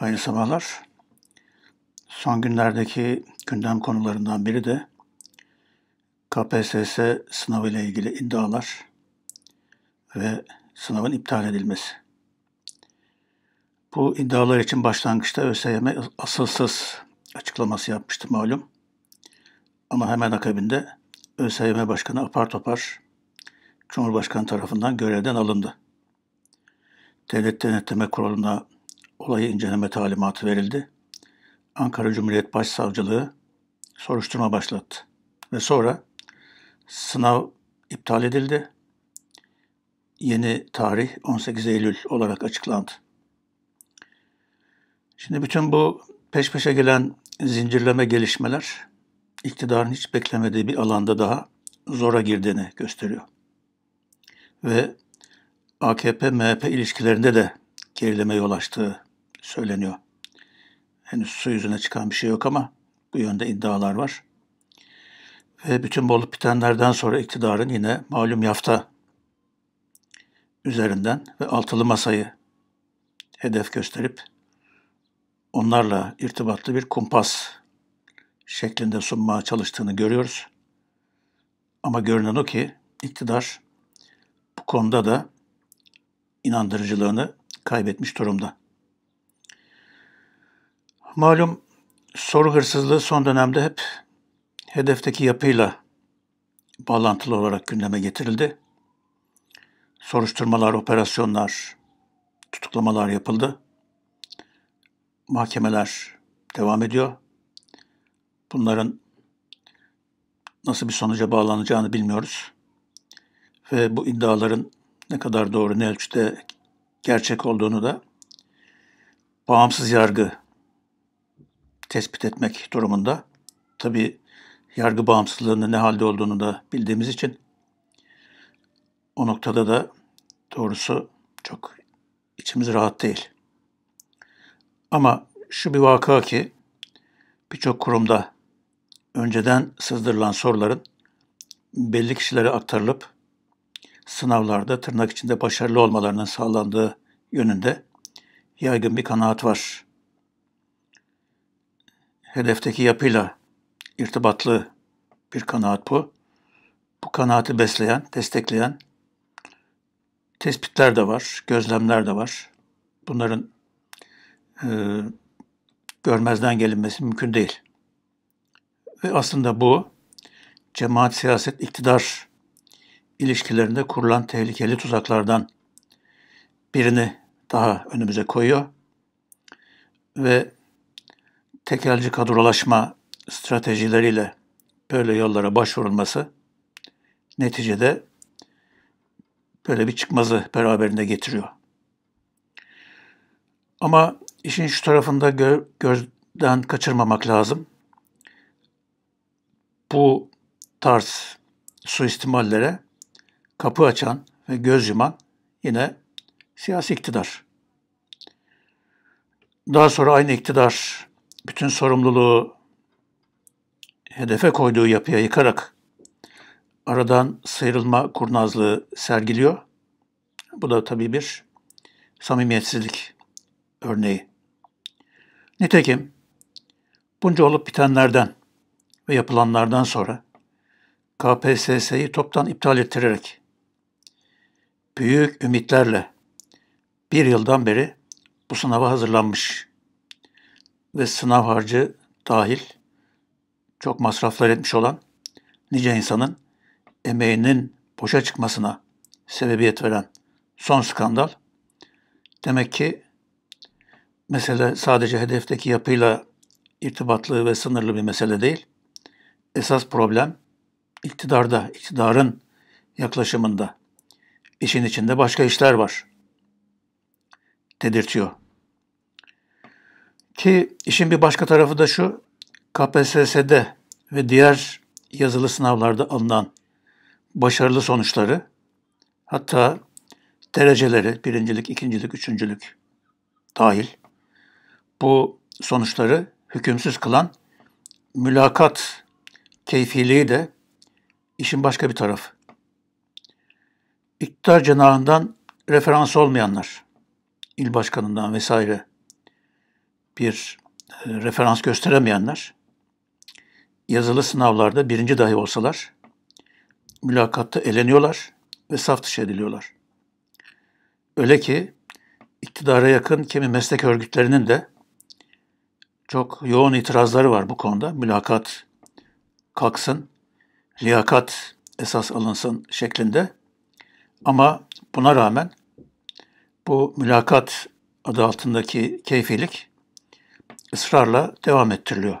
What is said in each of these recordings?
Hayırlı sabahlar. Son günlerdeki gündem konularından biri de KPSS sınavı ile ilgili iddialar ve sınavın iptal edilmesi. Bu iddialar için başlangıçta ÖSYM e asılsız açıklaması yapmıştı malum. Ama hemen akabinde ÖSYM Başkanı apar topar Cumhurbaşkanı tarafından görevden alındı. Devlet Denetleme Kurulu'na Aklay'ı inceleme talimatı verildi. Ankara Cumhuriyet Başsavcılığı soruşturma başlattı. Ve sonra sınav iptal edildi. Yeni tarih 18 Eylül olarak açıklandı. Şimdi bütün bu peş peşe gelen zincirleme gelişmeler iktidarın hiç beklemediği bir alanda daha zora girdiğini gösteriyor. Ve AKP-MHP ilişkilerinde de gerileme yol açtığı söyleniyor. Henüz su yüzüne çıkan bir şey yok ama bu yönde iddialar var. Ve bütün bu olup bitenlerden sonra iktidarın yine malum yafta üzerinden ve altılı masayı hedef gösterip onlarla irtibatlı bir kumpas şeklinde sunmaya çalıştığını görüyoruz. Ama görünen o ki iktidar bu konuda da inandırıcılığını kaybetmiş durumda. Malum soru hırsızlığı son dönemde hep hedefteki yapıyla bağlantılı olarak gündeme getirildi. Soruşturmalar, operasyonlar, tutuklamalar yapıldı. Mahkemeler devam ediyor. Bunların nasıl bir sonuca bağlanacağını bilmiyoruz. Ve bu iddiaların ne kadar doğru, ne ölçüde gerçek olduğunu da bağımsız yargı tespit etmek durumunda. Tabi yargı bağımsızlığının ne halde olduğunu da bildiğimiz için o noktada da doğrusu çok içimiz rahat değil. Ama şu bir vaka ki birçok kurumda önceden sızdırılan soruların belli kişilere aktarılıp sınavlarda tırnak içinde başarılı olmalarının sağlandığı yönünde yaygın bir kanaat var hedefteki yapıyla irtibatlı bir kanaat bu. Bu kanaati besleyen, destekleyen tespitler de var, gözlemler de var. Bunların e, görmezden gelinmesi mümkün değil. Ve aslında bu cemaat siyaset iktidar ilişkilerinde kurulan tehlikeli tuzaklardan birini daha önümüze koyuyor ve tekelci kadrolaşma stratejileriyle böyle yollara başvurulması neticede böyle bir çıkmazı beraberinde getiriyor. Ama işin şu tarafında gö- gözden kaçırmamak lazım. Bu tarz suistimallere kapı açan ve göz yuman yine siyasi iktidar. Daha sonra aynı iktidar bütün sorumluluğu hedefe koyduğu yapıya yıkarak aradan sıyrılma kurnazlığı sergiliyor. Bu da tabii bir samimiyetsizlik örneği. Nitekim bunca olup bitenlerden ve yapılanlardan sonra KPSS'yi toptan iptal ettirerek büyük ümitlerle bir yıldan beri bu sınava hazırlanmış ve sınav harcı dahil çok masraflar etmiş olan nice insanın emeğinin boşa çıkmasına sebebiyet veren son skandal. Demek ki mesele sadece hedefteki yapıyla irtibatlı ve sınırlı bir mesele değil. Esas problem iktidarda, iktidarın yaklaşımında. İşin içinde başka işler var. Dedirtiyor. Ki işin bir başka tarafı da şu, KPSS'de ve diğer yazılı sınavlarda alınan başarılı sonuçları, hatta dereceleri, birincilik, ikincilik, üçüncülük dahil, bu sonuçları hükümsüz kılan mülakat keyfiliği de işin başka bir tarafı. İktidar cenahından referans olmayanlar, il başkanından vesaire bir e, referans gösteremeyenler yazılı sınavlarda birinci dahi olsalar mülakatta eleniyorlar ve saf dışı ediliyorlar. Öyle ki iktidara yakın kimi meslek örgütlerinin de çok yoğun itirazları var bu konuda. Mülakat kalksın, liyakat esas alınsın şeklinde. Ama buna rağmen bu mülakat adı altındaki keyfilik ısrarla devam ettiriliyor.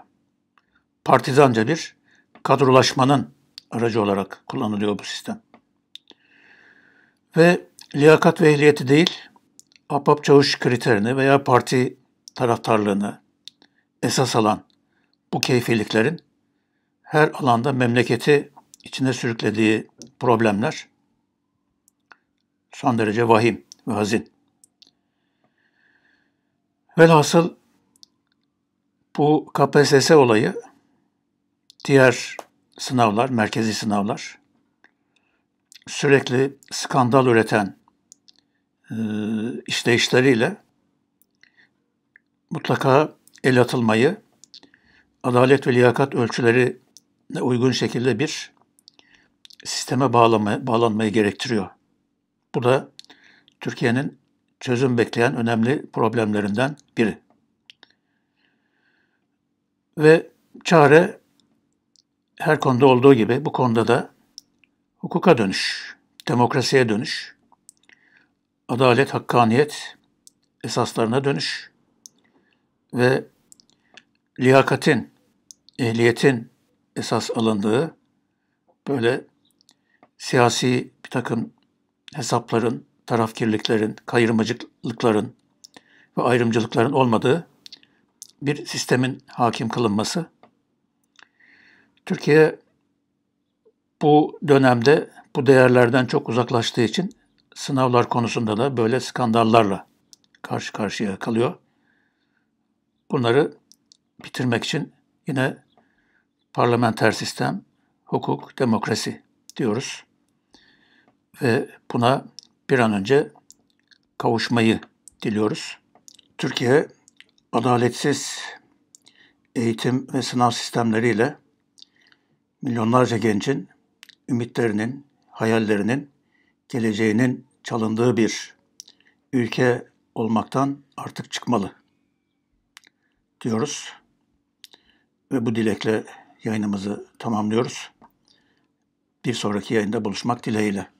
Partizanca bir kadrolaşmanın aracı olarak kullanılıyor bu sistem. Ve liyakat ve ehliyeti değil, Ahbap Çavuş kriterini veya parti taraftarlığını esas alan bu keyfiliklerin her alanda memleketi içine sürüklediği problemler son derece vahim ve hazin. Velhasıl bu KPSS olayı diğer sınavlar, merkezi sınavlar sürekli skandal üreten e, işleyişleriyle mutlaka el atılmayı adalet ve liyakat ölçülerine uygun şekilde bir sisteme bağlama, bağlanmayı gerektiriyor. Bu da Türkiye'nin çözüm bekleyen önemli problemlerinden biri. Ve çare her konuda olduğu gibi bu konuda da hukuka dönüş, demokrasiye dönüş, adalet, hakkaniyet esaslarına dönüş ve liyakatin, ehliyetin esas alındığı böyle siyasi bir takım hesapların, tarafkirliklerin, kayırmacılıkların ve ayrımcılıkların olmadığı bir sistemin hakim kılınması. Türkiye bu dönemde bu değerlerden çok uzaklaştığı için sınavlar konusunda da böyle skandallarla karşı karşıya kalıyor. Bunları bitirmek için yine parlamenter sistem, hukuk, demokrasi diyoruz. Ve buna bir an önce kavuşmayı diliyoruz. Türkiye adaletsiz eğitim ve sınav sistemleriyle milyonlarca gencin ümitlerinin, hayallerinin, geleceğinin çalındığı bir ülke olmaktan artık çıkmalı diyoruz. Ve bu dilekle yayınımızı tamamlıyoruz. Bir sonraki yayında buluşmak dileğiyle.